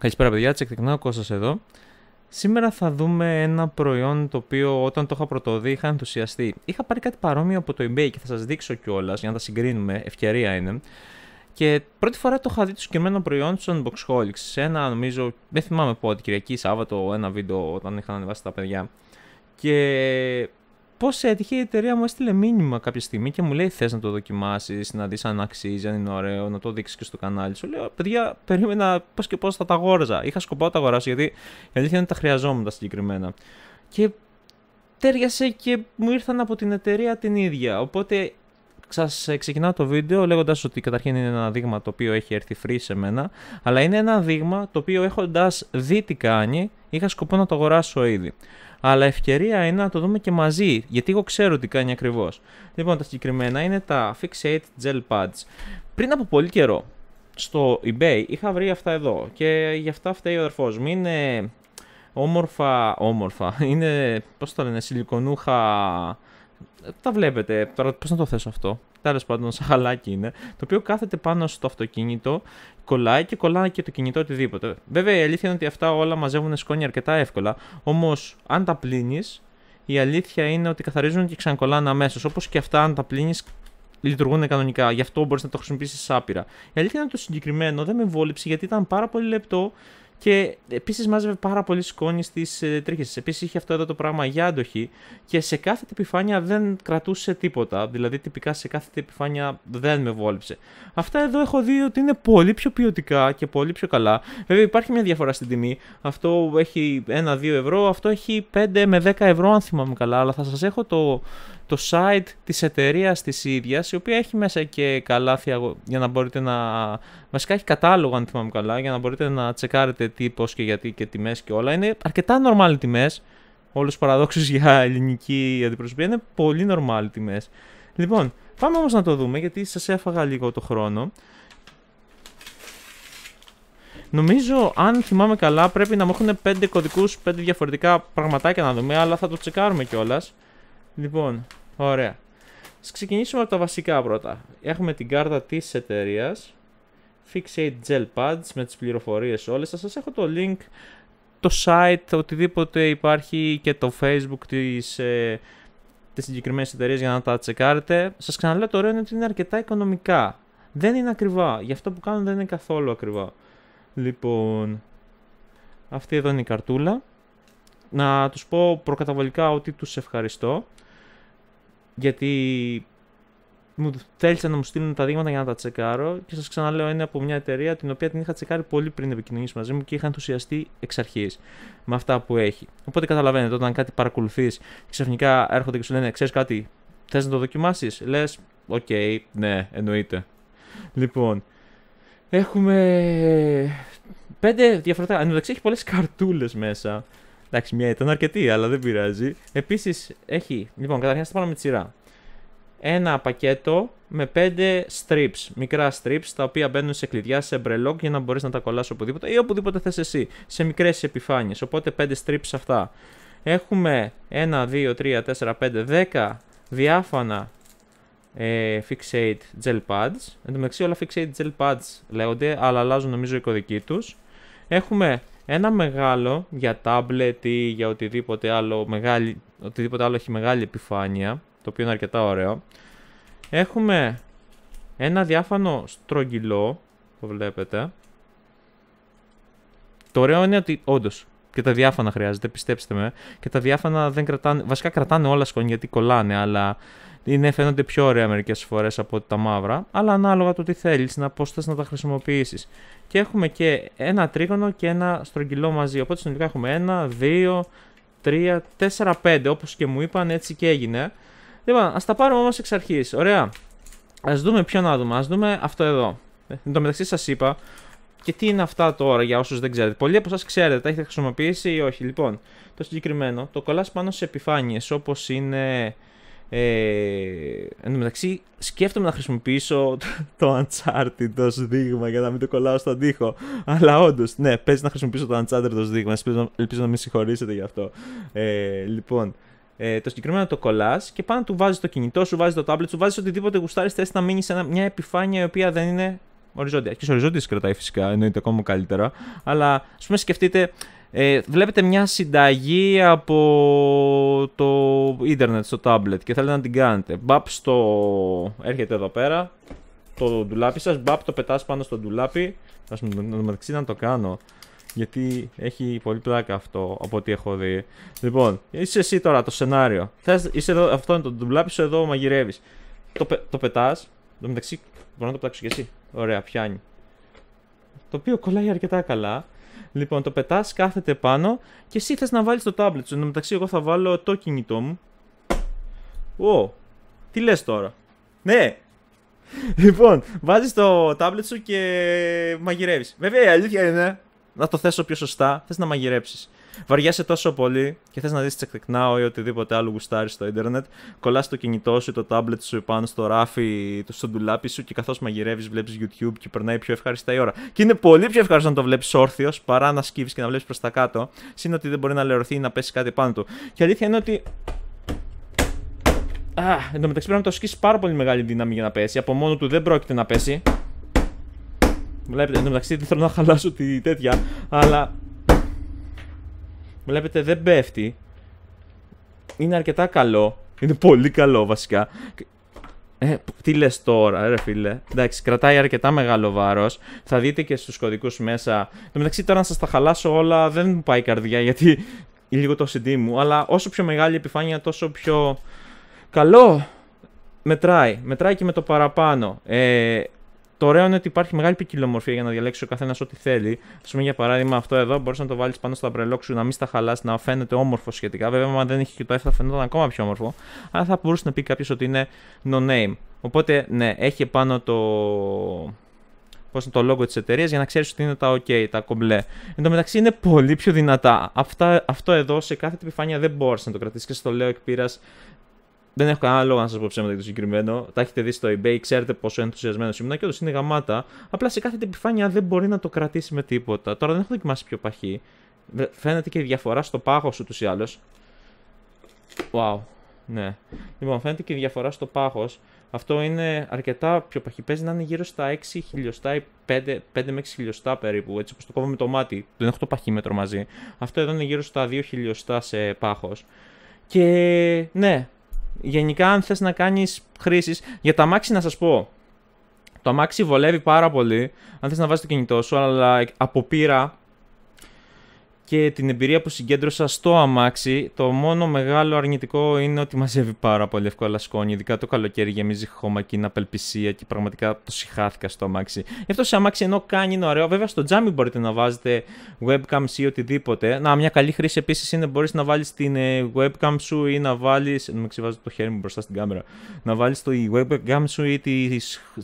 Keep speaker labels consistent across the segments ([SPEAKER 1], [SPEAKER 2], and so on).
[SPEAKER 1] Καλησπέρα παιδιά, τσεκ ο Κώστας εδώ. Σήμερα θα δούμε ένα προϊόν το οποίο όταν το είχα πρωτοδεί είχα ενθουσιαστεί. Είχα πάρει κάτι παρόμοιο από το eBay και θα σας δείξω κιόλας για να τα συγκρίνουμε, ευκαιρία είναι. Και πρώτη φορά το είχα δει το συγκεκριμένο προϊόν του Unbox Holics σε ένα νομίζω, δεν θυμάμαι πότε, Κυριακή, Σάββατο, ένα βίντεο όταν είχαν ανεβάσει τα παιδιά. Και Πώς έτυχε η εταιρεία μου έστειλε μήνυμα κάποια στιγμή και μου λέει: Θες να το δοκιμάσεις, να δεις αν αξίζει, αν είναι ωραίο, να το δείξεις και στο κανάλι σου. Λέω: Παιδιά, περίμενα πώς και πώς θα τα αγόραζα. Είχα σκοπό να τα αγοράσω γιατί η αλήθεια είναι τα χρειαζόμουν τα συγκεκριμένα. Και τέριασε και μου ήρθαν από την εταιρεία την ίδια. Οπότε σα ε, ξεκινάω το βίντεο λέγοντας ότι καταρχήν είναι ένα δείγμα το οποίο έχει έρθει free σε μένα, αλλά είναι ένα δείγμα το οποίο έχοντας δει τι κάνει, είχα σκοπό να το αγοράσω ήδη. Αλλά ευκαιρία είναι να το δούμε και μαζί, γιατί εγώ ξέρω τι κάνει ακριβώς. Λοιπόν, τα συγκεκριμένα είναι τα Fixate Gel Pads. Πριν από πολύ καιρό, στο eBay είχα βρει αυτά εδώ και γι' αυτά φταίει ο αδερφός μου. Είναι όμορφα, όμορφα, είναι, πώς το λένε, σιλικονούχα, τα βλέπετε, τώρα πώς να το θέσω αυτό τέλος πάντων, σαν χαλάκι είναι, το οποίο κάθεται πάνω στο αυτοκίνητο, κολλάει και κολλάει και το κινητό οτιδήποτε. Βέβαια, η αλήθεια είναι ότι αυτά όλα μαζεύουν σκόνη αρκετά εύκολα. Όμως, αν τα πλύνεις, η αλήθεια είναι ότι καθαρίζουν και ξανακολλάνε αμέσως. Όπως και αυτά, αν τα πλύνεις, λειτουργούν κανονικά. Γι' αυτό μπορείς να το χρησιμοποιήσεις άπειρα. Η αλήθεια είναι ότι το συγκεκριμένο δεν με βόλεψε γιατί ήταν πάρα πολύ λεπτό και επίσης μάζευε πάρα πολύ σκόνη στις ε, τρίχε. Επίσης είχε αυτό εδώ το πράγμα για αντοχή και σε κάθε επιφάνεια δεν κρατούσε τίποτα. Δηλαδή, τυπικά σε κάθε επιφάνεια δεν με βόλεψε. Αυτά εδώ έχω δει ότι είναι πολύ πιο ποιοτικά και πολύ πιο καλά. Βέβαια, υπάρχει μια διαφορά στην τιμή. Αυτό έχει 1-2 ευρώ, αυτό έχει 5 με 10 ευρώ, αν θυμάμαι καλά. Αλλά θα σας έχω το, το site της εταιρείας της ίδιας, η οποία έχει μέσα και καλά για να μπορείτε να... Βασικά έχει κατάλογο αν θυμάμαι καλά, για να μπορείτε να τσεκάρετε τι, πώς και γιατί και τιμές και όλα. Είναι αρκετά normal τιμές, όλους παραδόξους για ελληνική αντιπροσωπεία, είναι πολύ normal τιμές. Λοιπόν, πάμε όμως να το δούμε γιατί σας έφαγα λίγο το χρόνο. Νομίζω, αν θυμάμαι καλά, πρέπει να μου έχουν 5 κωδικούς, 5 διαφορετικά πραγματάκια να δούμε, αλλά θα το τσεκάρουμε κιόλας. Λοιπόν, Ωραία. Ας ξεκινήσουμε από τα βασικά πρώτα. Έχουμε την κάρτα της εταιρείας. Fixate Gel Pads με τις πληροφορίες όλες. Θα σας έχω το link, το site, οτιδήποτε υπάρχει και το facebook της, ε, της συγκεκριμένης εταιρείας για να τα τσεκάρετε. Σας ξαναλέω το ωραίο είναι ότι είναι αρκετά οικονομικά. Δεν είναι ακριβά. Γι' αυτό που κάνουν δεν είναι καθόλου ακριβά. Λοιπόν, αυτή εδώ είναι η καρτούλα. Να τους πω προκαταβολικά ότι τους ευχαριστώ γιατί μου θέλησαν να μου στείλουν τα δείγματα για να τα τσεκάρω και σας ξαναλέω είναι από μια εταιρεία την οποία την είχα τσεκάρει πολύ πριν επικοινωνήσεις μαζί μου και είχα ενθουσιαστεί εξ αρχής με αυτά που έχει. Οπότε καταλαβαίνετε όταν κάτι παρακολουθείς και ξαφνικά έρχονται και σου λένε ξέρεις κάτι θες να το δοκιμάσεις λες οκ okay, ναι εννοείται. Λοιπόν έχουμε πέντε διαφορετικά. Εν έχει πολλές καρτούλες μέσα. Εντάξει, μια ήταν αρκετή, αλλά δεν πειράζει. Επίσης έχει. Λοιπόν, καταρχήν θα πάμε με τη σειρά. Ένα πακέτο με 5 strips, μικρά strips, τα οποία μπαίνουν σε κλειδιά, σε μπρελόκ για να μπορείς να τα κολλάς οπουδήποτε ή οπουδήποτε θες εσύ, σε μικρές επιφάνειες. Οπότε 5 strips αυτά. Έχουμε 1, 2, 3, 4, 5, 10 διάφανα ε, fixate gel pads. Εν τω μεταξύ όλα fixate gel pads λέγονται, αλλά αλλάζουν νομίζω οι κωδικοί τους. Έχουμε ένα μεγάλο για tablet ή για οτιδήποτε άλλο, μεγάλη, οτιδήποτε άλλο έχει μεγάλη επιφάνεια, το οποίο είναι αρκετά ωραίο. Έχουμε ένα διάφανο στρογγυλό, το βλέπετε. Το ωραίο είναι ότι όντως και τα διάφανα χρειάζεται, πιστέψτε με. Και τα διάφανα δεν κρατάνε. Βασικά κρατάνε όλα σκόνη γιατί κολλάνε, αλλά είναι, φαίνονται πιο ωραία μερικές φορές από τα μαύρα, αλλά ανάλογα το τι θέλεις, να πώς θες να τα χρησιμοποιήσεις. Και έχουμε και ένα τρίγωνο και ένα στρογγυλό μαζί. Οπότε συνολικά έχουμε ένα, δύο, τρία, τέσσερα, πέντε. Όπως και μου είπαν, έτσι και έγινε. Λοιπόν, ας τα πάρουμε όμως εξ αρχής. Ωραία. Ας δούμε ποιο να δούμε. Ας δούμε αυτό εδώ. Ε, εν τω μεταξύ, σας είπα και τι είναι αυτά τώρα για όσους δεν ξέρετε. Πολλοί από εσάς ξέρετε, τα έχετε χρησιμοποιήσει ή όχι. Λοιπόν, το συγκεκριμένο το κολλάς πάνω σε επιφάνειες όπως είναι ε, εν τω μεταξύ, σκέφτομαι να χρησιμοποιήσω το Uncharted ως δείγμα για να μην το κολλάω στον τοίχο. Αλλά όντως, ναι, παίζει να χρησιμοποιήσω το Uncharted ως δείγμα. Ελπίζω να με συγχωρήσετε γι' αυτό. Ε, λοιπόν, ε, το συγκεκριμένο το κολλάς και πάνω του βάζεις το κινητό σου, βάζεις το tablet σου, βάζεις οτιδήποτε γουστάρεις. Θες να μείνει σε μια επιφάνεια η οποία δεν είναι Οριζόντια. Και οριζόντιε κρατάει φυσικά, εννοείται ακόμα καλύτερα. Αλλά ας πούμε σκεφτείτε, ε, βλέπετε μια συνταγή από το ίντερνετ στο τάμπλετ και θέλετε να την κάνετε. Μπαπ στο. έρχεται εδώ πέρα το ντουλάπι σας. Μπαπ το πετάς πάνω στο ντουλάπι. Ας πούμε, να το κάνω. Γιατί έχει πολύ πλάκα αυτό από ό,τι έχω δει. Λοιπόν, είσαι εσύ τώρα το σενάριο. Θες, είσαι εδώ, αυτό είναι το ντουλάπι σου εδώ μαγειρεύεις. Το, το πετάς. Εν τω μεταξύ, μπορώ να το πετάξω κι εσύ. Ωραία, πιάνει. Το οποίο κολλάει αρκετά καλά. Λοιπόν, το πετάς, κάθεται πάνω και εσύ θες να βάλεις το τάμπλετ σου. Εν μεταξύ, εγώ θα βάλω το κινητό μου. Ω, τι λες τώρα. Ναι, Λοιπόν, βάζεις το τάμπλετ σου και μαγειρεύεις. Βέβαια η αλήθεια είναι να το θέσω πιο σωστά, θες να μαγειρέψεις. Βαριάσαι τόσο πολύ και θες να δεις τσεκτεκνάω ή οτιδήποτε άλλο γουστάρι στο Ιντερνετ. Κολλάς το κινητό σου, το τάμπλετ σου πάνω στο ράφι, στον ντουλάπι σου και καθώς μαγειρεύεις, βλέπεις YouTube και περνάει πιο ευχάριστα η ώρα. Και είναι πολύ πιο ευχάριστο να το βλέπεις όρθιος παρά να σκύβεις και να βλέπεις προς τα κάτω. Συν ότι δεν μπορεί να λερωθεί ή να πέσει κάτι πάνω του. Και αλήθεια είναι ότι Α, εν τω μεταξύ πρέπει να το ασκήσει πάρα πολύ μεγάλη δύναμη για να πέσει. Από μόνο του δεν πρόκειται να πέσει. Βλέπετε, εν τω μεταξύ δεν θέλω να χαλάσω τη τέτοια, αλλά. Βλέπετε, δεν πέφτει. Είναι αρκετά καλό. Είναι πολύ καλό βασικά. Ε, τι λες τώρα, ρε φίλε. Εντάξει, κρατάει αρκετά μεγάλο βάρος. Θα δείτε και στους κωδικούς μέσα. Εν τω μεταξύ, τώρα να σας τα χαλάσω όλα δεν μου πάει η καρδιά γιατί λίγο το CD μου. Αλλά όσο πιο μεγάλη επιφάνεια, τόσο πιο καλό. Μετράει. Μετράει και με το παραπάνω. Ε, το ωραίο είναι ότι υπάρχει μεγάλη ποικιλομορφία για να διαλέξει ο καθένας ό,τι θέλει. Ας πούμε, για παράδειγμα, αυτό εδώ μπορείς να το βάλεις πάνω στο αμπρελόκ σου, να μην στα χαλάσει, να φαίνεται όμορφο σχετικά. Βέβαια, αν δεν είχε και το F θα φαινόταν ακόμα πιο όμορφο. Αλλά θα μπορούσε να πει κάποιος ότι είναι no name. Οπότε, ναι, έχει πάνω το, πώς είναι το logo της εταιρείας για να ξέρεις ότι είναι τα OK, τα κομπλέ. Εν τω μεταξύ είναι πολύ πιο δυνατά. Αυτά, αυτό εδώ σε κάθε επιφάνεια δεν μπόρεσε να το κρατήσεις και στο λέω εκ πείρα δεν έχω κανένα λόγο να σας πω ψέματα για το συγκεκριμένο. Τα έχετε δει στο eBay, ξέρετε πόσο ενθουσιασμένος ήμουν και όντω είναι γαμάτα. Απλά σε κάθε επιφάνεια δεν μπορεί να το κρατήσει με τίποτα. Τώρα δεν έχω δοκιμάσει πιο παχύ. Φαίνεται και η διαφορά στο πάγος ούτως ή άλλως. Wow. Ναι. Λοιπόν, φαίνεται και η διαφορά στο πάγος. Αυτό είναι αρκετά πιο παχύ. Παίζει να είναι γύρω στα 6 χιλιοστά ή 5, 5 με 6 χιλιοστά περίπου. Έτσι, όπως το κόβω με το μάτι. Δεν έχω το παχύμετρο μαζί. Αυτό εδώ είναι γύρω στα 2 χιλιοστά σε πάχο. Και ναι, γενικά αν θες να κάνεις χρήσεις. για τα αμάξι να σας πω, το αμάξι βολεύει πάρα πολύ, αν θες να βάζεις το κινητό σου, αλλά από πείρα και την εμπειρία που συγκέντρωσα στο αμάξι, το μόνο μεγάλο αρνητικό είναι ότι μαζεύει πάρα πολύ εύκολα σκόνη. Ειδικά το καλοκαίρι γεμίζει χώμα και είναι απελπισία και πραγματικά το συχάθηκα στο αμάξι. Γι' αυτό σε αμάξι ενώ κάνει είναι ωραίο. Βέβαια στο τζάμι μπορείτε να βάζετε webcams ή οτιδήποτε. Να, μια καλή χρήση επίσης είναι μπορείς να βάλεις την ε, webcam σου ή να βάλεις. Με ξεβάζω το χέρι μου μπροστά στην κάμερα. Να βάλεις τη webcam σου ή τη,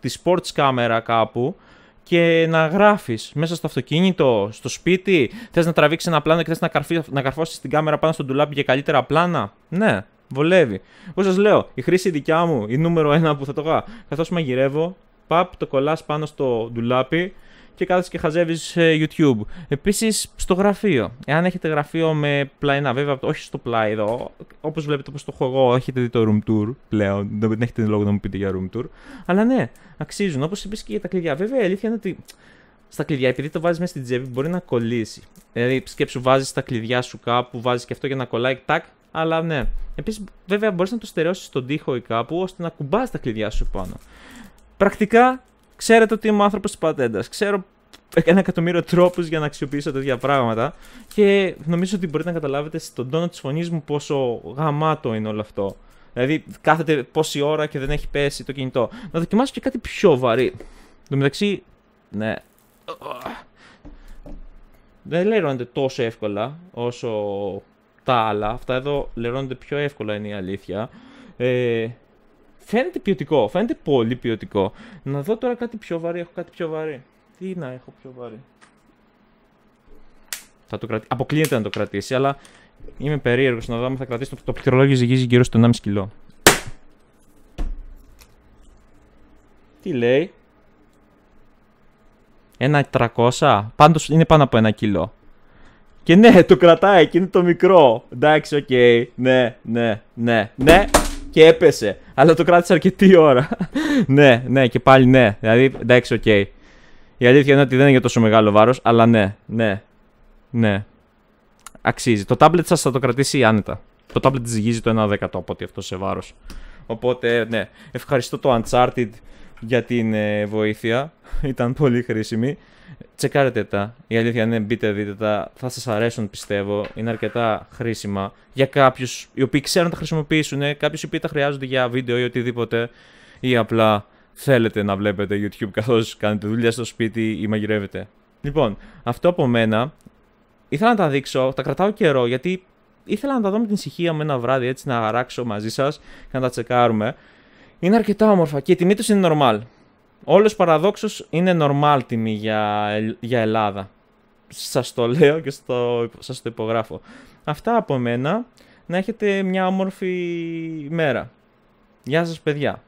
[SPEAKER 1] τη sports κάμερα κάπου και να γράφεις μέσα στο αυτοκίνητο, στο σπίτι. Θες να τραβήξεις ένα πλάνο και θες να, να καρφώσεις την κάμερα πάνω στο ντουλάπι για καλύτερα πλάνα. Ναι, βολεύει. Όπως σας λέω, η χρήση δικιά μου, η νούμερο ένα που θα το είχα. Καθώς μαγειρεύω, παπ, το κολλάς πάνω στο ντουλάπι, και κάθεσαι και χαζεύεις YouTube. Επίσης στο γραφείο. Εάν έχετε γραφείο με πλαϊνά, βέβαια όχι στο πλάι εδώ, όπως βλέπετε όπως το έχω εγώ, έχετε δει το room tour πλέον. Δεν έχετε λόγο να μου πείτε για room tour. Αλλά ναι, αξίζουν. Όπως επίση και για τα κλειδιά. Βέβαια η αλήθεια είναι ότι στα κλειδιά, επειδή το βάζεις μέσα στην τσέπη, μπορεί να κολλήσει. Δηλαδή, σκέψου, βάζεις τα κλειδιά σου κάπου, βάζεις και αυτό για να κολλάει, τάκ, αλλά ναι. Επίσης, βέβαια, μπορείς να το στερεώσεις στον τοίχο ή κάπου, ώστε να κουμπάς τα κλειδιά σου πάνω. Πρακτικά, Ξέρετε ότι είμαι άνθρωπος της πατέντας. Ξέρω ένα εκατομμύριο τρόπους για να αξιοποιήσω τέτοια πράγματα. Και νομίζω ότι μπορείτε να καταλάβετε στον τόνο της φωνής μου πόσο γαμάτο είναι όλο αυτό. Δηλαδή, κάθεται πόση ώρα και δεν έχει πέσει το κινητό. Να δοκιμάσω και κάτι πιο βαρύ. Εν τω μεταξύ, ναι. Δεν λερώνεται τόσο εύκολα όσο τα άλλα. Αυτά εδώ λερώνεται πιο εύκολα είναι η αλήθεια. Ε, Φαίνεται ποιοτικό, φαίνεται πολύ ποιοτικό. Να δω τώρα κάτι πιο βαρύ, έχω κάτι πιο βαρύ. Τι να έχω πιο βαρύ. Θα το κρατη... Αποκλείεται να το κρατήσει, αλλά είμαι περίεργος να δω αν θα κρατήσει το, το πληκτρολόγιο ζυγίζει γύρω στο 1,5 κιλό. Τι λέει. Ένα 300. Πάντως είναι πάνω από ένα κιλό. Και ναι, το κρατάει και είναι το μικρό. Εντάξει, οκ. Okay. Ναι, ναι, ναι, ναι. Και έπεσε αλλά το κράτησε αρκετή ώρα. ναι, ναι, και πάλι ναι. Δηλαδή, εντάξει, οκ. Okay. Η αλήθεια είναι ότι δεν είναι για τόσο μεγάλο βάρος, αλλά ναι, ναι. Ναι. Αξίζει. Το tablet σας θα το κρατήσει άνετα. Το tablet ζυγίζει το 1 δέκατο από ότι αυτό σε βάρος. Οπότε, ναι. Ευχαριστώ το Uncharted για την ε, βοήθεια ήταν πολύ χρήσιμη. Τσεκάρετε τα. Η αλήθεια είναι μπείτε δείτε τα. Θα σας αρέσουν πιστεύω. Είναι αρκετά χρήσιμα για κάποιους οι οποίοι ξέρουν να τα χρησιμοποιήσουν. Ε, κάποιους οι οποίοι τα χρειάζονται για βίντεο ή οτιδήποτε. Ή απλά θέλετε να βλέπετε YouTube καθώς κάνετε δουλειά στο σπίτι ή μαγειρεύετε. Λοιπόν, αυτό από μένα. Ήθελα να τα δείξω. Τα κρατάω καιρό γιατί ήθελα να τα δω με την ησυχία μου ένα βράδυ έτσι να αράξω μαζί σας και να τα τσεκάρουμε. Είναι αρκετά όμορφα και η τιμή τους είναι normal. Όλος παραδόξως είναι normal τιμή για, για Ελλάδα. Σας το λέω και στο, σας το υπογράφω. Αυτά από μένα. Να έχετε μια όμορφη μέρα. Γεια σας παιδιά.